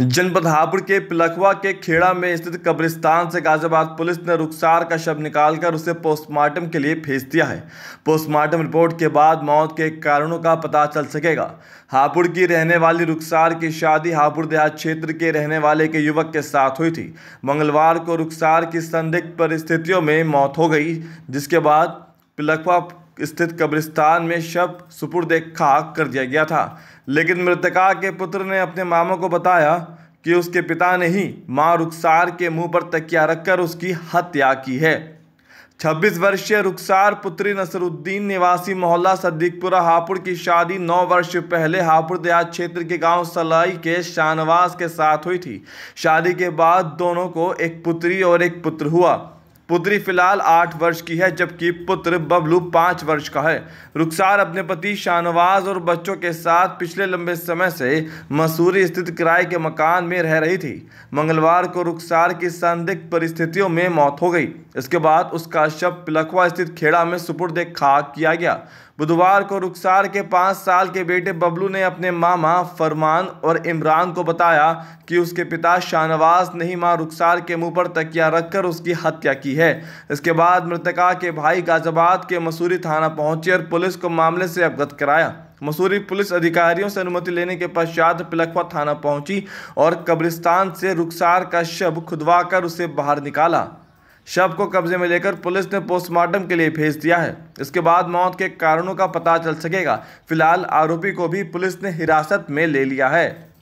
जनपद हापुड़ के पिलखवा के खेड़ा में स्थित कब्रिस्तान से गाजियाबाद पुलिस ने रुखसार का शव निकालकर उसे पोस्टमार्टम के लिए भेज दिया है पोस्टमार्टम रिपोर्ट के बाद मौत के कारणों का पता चल सकेगा हापुड़ की रहने वाली रुखसार की शादी हापुड़ देहात क्षेत्र के रहने वाले के युवक के साथ हुई थी मंगलवार को रुखसार की संदिग्ध परिस्थितियों में मौत हो गई जिसके बाद पिलखवा स्थित कब्रिस्तान में शव सुपुर्द खाक कर दिया गया था लेकिन मृतका के पुत्र ने अपने मामा को बताया कि उसके पिता ने ही मां रुखसार के मुंह पर तकिया रखकर उसकी हत्या की है 26 वर्षीय रुखसार पुत्री नसरुद्दीन निवासी मोहल्ला सद्दीकपुरा हापुड़ की शादी 9 वर्ष पहले हापुड़ देहात क्षेत्र के गांव सलाई के शाहनवास के साथ हुई थी शादी के बाद दोनों को एक पुत्री और एक पुत्र हुआ पुत्री फिलहाल आठ वर्ष की है जबकि पुत्र बबलू पाँच वर्ष का है रुखसार अपने पति शाहनवाज और बच्चों के साथ पिछले लंबे समय से मसूरी स्थित किराए के मकान में रह रही थी मंगलवार को रुखसार की संदिग्ध परिस्थितियों में मौत हो गई इसके बाद उसका शव पिलखवा स्थित खेड़ा में सुपुर्द खाक किया गया बुधवार को रुखसार के पाँच साल के बेटे बबलू ने अपने मामा फरमान और इमरान को बताया कि उसके पिता शाहनवाज ने ही माँ रुखसार के मुंह पर तकिया रखकर उसकी हत्या की है इसके बाद मृतका के भाई गाजाबाद के मसूरी थाना पहुंचे और पुलिस को मामले से अवगत कराया मसूरी पुलिस अधिकारियों से अनुमति लेने के पश्चात पिलखवा थाना पहुंची और कब्रिस्तान से रुखसार का शव खुदवा उसे बाहर निकाला शव को कब्जे में लेकर पुलिस ने पोस्टमार्टम के लिए भेज दिया है इसके बाद मौत के कारणों का पता चल सकेगा फिलहाल आरोपी को भी पुलिस ने हिरासत में ले लिया है